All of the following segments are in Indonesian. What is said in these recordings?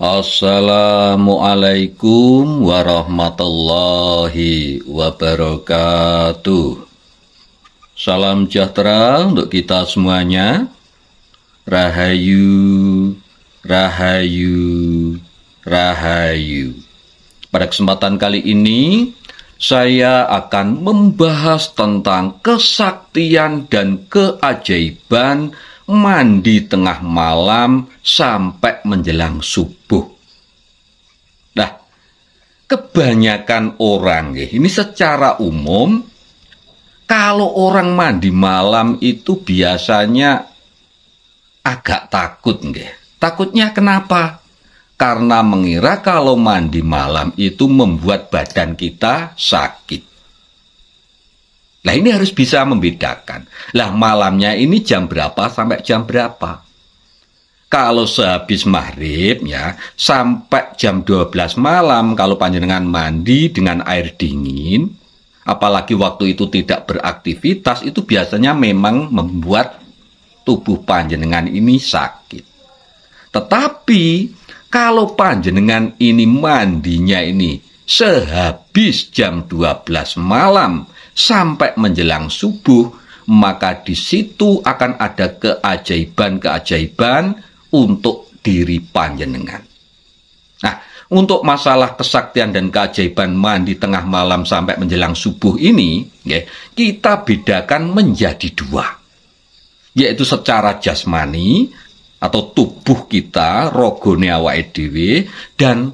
Assalamualaikum warahmatullahi wabarakatuh. Salam sejahtera untuk kita semuanya. Rahayu, rahayu, rahayu. Pada kesempatan kali ini, saya akan membahas tentang kesaktian dan keajaiban mandi tengah malam sampai menjelang subuh. Nah, kebanyakan orang, ini secara umum, kalau orang mandi malam itu biasanya agak takut. Nggih. Takutnya kenapa? Karena mengira kalau mandi malam itu membuat badan kita sakit. Nah ini harus bisa membedakan. Lah malamnya ini jam berapa sampai jam berapa? Kalau sehabis maghrib ya sampai jam 12 malam kalau panjenengan mandi dengan air dingin, apalagi waktu itu tidak beraktivitas itu biasanya memang membuat tubuh panjenengan ini sakit. Tetapi kalau panjenengan ini mandinya ini sehabis jam 12 malam sampai menjelang subuh, maka di situ akan ada keajaiban-keajaiban untuk diri panjenengan. Nah, untuk masalah kesaktian dan keajaiban mandi tengah malam sampai menjelang subuh ini, ya, kita bedakan menjadi dua, yaitu secara jasmani atau tubuh kita, rogone awa dan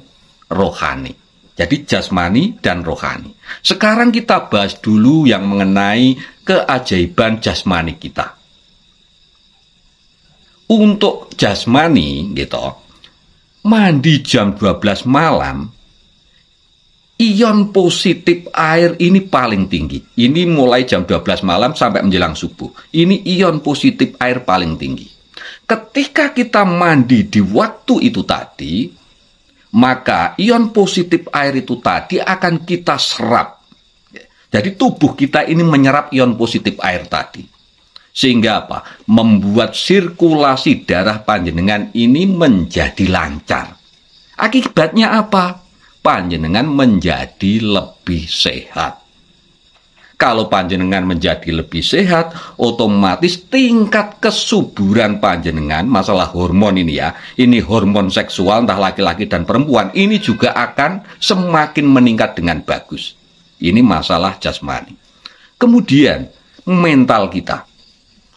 rohani. Jadi jasmani dan rohani. Sekarang kita bahas dulu yang mengenai keajaiban jasmani kita. Untuk jasmani gitu, mandi jam 12 malam ion positif air ini paling tinggi. Ini mulai jam 12 malam sampai menjelang subuh. Ini ion positif air paling tinggi. Ketika kita mandi di waktu itu tadi, maka ion positif air itu tadi akan kita serap. Jadi tubuh kita ini menyerap ion positif air tadi. Sehingga apa? Membuat sirkulasi darah panjenengan ini menjadi lancar. Akibatnya apa? Panjenengan menjadi lebih sehat. Kalau panjenengan menjadi lebih sehat, otomatis tingkat kesuburan panjenengan, masalah hormon ini ya, ini hormon seksual entah laki-laki dan perempuan, ini juga akan semakin meningkat dengan bagus. Ini masalah jasmani. Kemudian, mental kita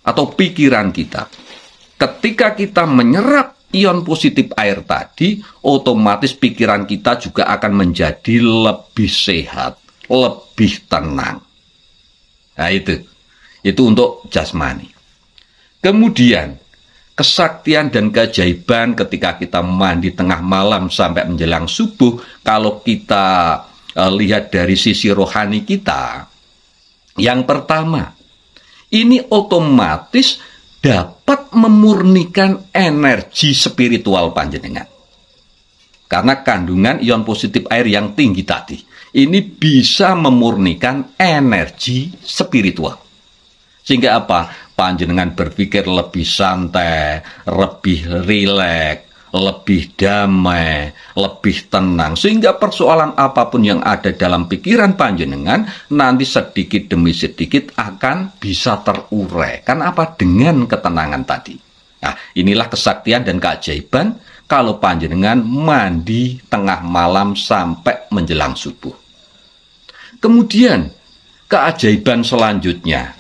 atau pikiran kita. Ketika kita menyerap ion positif air tadi, otomatis pikiran kita juga akan menjadi lebih sehat, lebih tenang. Nah itu. Itu untuk jasmani. Kemudian kesaktian dan keajaiban ketika kita mandi tengah malam sampai menjelang subuh kalau kita e, lihat dari sisi rohani kita yang pertama ini otomatis dapat memurnikan energi spiritual panjenengan karena kandungan ion positif air yang tinggi tadi ini bisa memurnikan energi spiritual. Sehingga apa? Panjenengan berpikir lebih santai, lebih rileks, lebih damai, lebih tenang sehingga persoalan apapun yang ada dalam pikiran panjenengan nanti sedikit demi sedikit akan bisa terurai. Karena apa? Dengan ketenangan tadi. Nah, inilah kesaktian dan keajaiban kalau panjenengan mandi tengah malam sampai menjelang subuh. Kemudian keajaiban selanjutnya.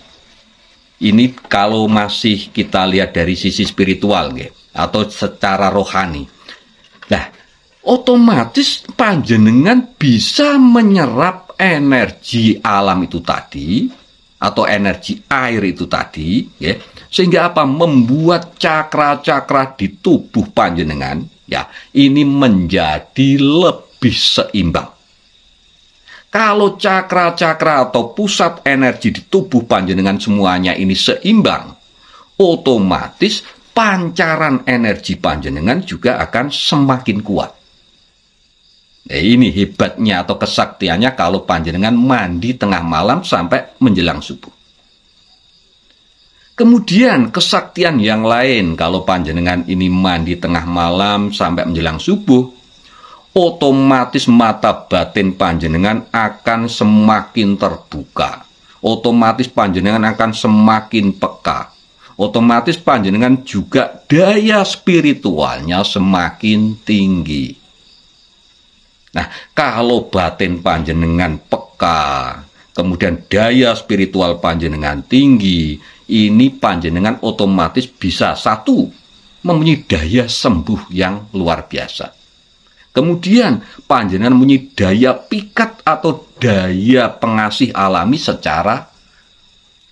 Ini kalau masih kita lihat dari sisi spiritual nge, atau secara rohani. Nah, otomatis panjenengan bisa menyerap energi alam itu tadi atau energi air itu tadi ya sehingga apa membuat cakra-cakra di tubuh panjenengan ya ini menjadi lebih seimbang kalau cakra-cakra atau pusat energi di tubuh panjenengan semuanya ini seimbang otomatis pancaran energi panjenengan juga akan semakin kuat Eh, ini hebatnya atau kesaktiannya kalau panjenengan mandi tengah malam sampai menjelang subuh. Kemudian kesaktian yang lain kalau panjenengan ini mandi tengah malam sampai menjelang subuh, otomatis mata batin panjenengan akan semakin terbuka. Otomatis panjenengan akan semakin peka. Otomatis panjenengan juga daya spiritualnya semakin tinggi. Nah, kalau batin panjenengan peka, kemudian daya spiritual panjenengan tinggi, ini panjenengan otomatis bisa satu mempunyai daya sembuh yang luar biasa. Kemudian panjenengan mempunyai daya pikat atau daya pengasih alami secara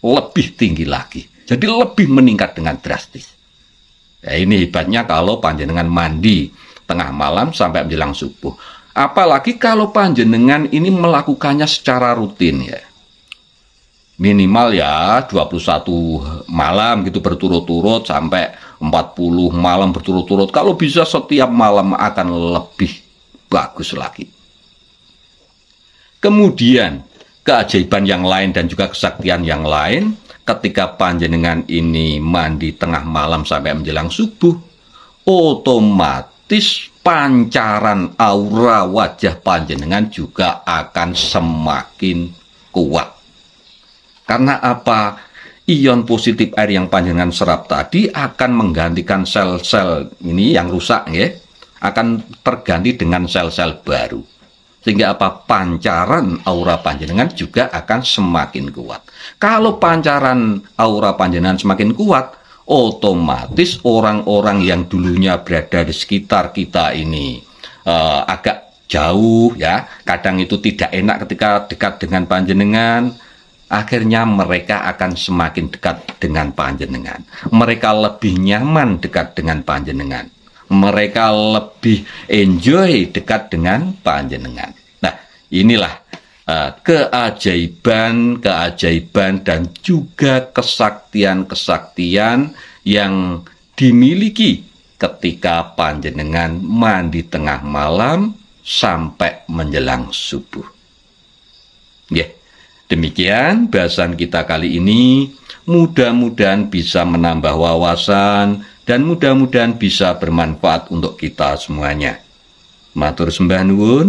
lebih tinggi lagi. Jadi lebih meningkat dengan drastis. Ya, ini hebatnya kalau panjenengan mandi tengah malam sampai menjelang subuh Apalagi kalau panjenengan ini melakukannya secara rutin ya. Minimal ya 21 malam gitu berturut-turut sampai 40 malam berturut-turut. Kalau bisa setiap malam akan lebih bagus lagi. Kemudian keajaiban yang lain dan juga kesaktian yang lain ketika panjenengan ini mandi tengah malam sampai menjelang subuh otomatis pancaran aura wajah panjenengan juga akan semakin kuat. Karena apa? Ion positif air yang panjenengan serap tadi akan menggantikan sel-sel ini yang rusak ya, akan terganti dengan sel-sel baru. Sehingga apa? Pancaran aura panjenengan juga akan semakin kuat. Kalau pancaran aura panjenengan semakin kuat, otomatis orang-orang yang dulunya berada di sekitar kita ini uh, agak jauh ya, kadang itu tidak enak ketika dekat dengan panjenengan, akhirnya mereka akan semakin dekat dengan panjenengan. Mereka lebih nyaman dekat dengan panjenengan. Mereka lebih enjoy dekat dengan panjenengan. Nah, inilah keajaiban-keajaiban eh, dan juga kesaktian-kesaktian yang dimiliki ketika panjenengan mandi tengah malam sampai menjelang subuh. Ya, demikian bahasan kita kali ini. Mudah-mudahan bisa menambah wawasan dan mudah-mudahan bisa bermanfaat untuk kita semuanya. Matur sembah nuwun.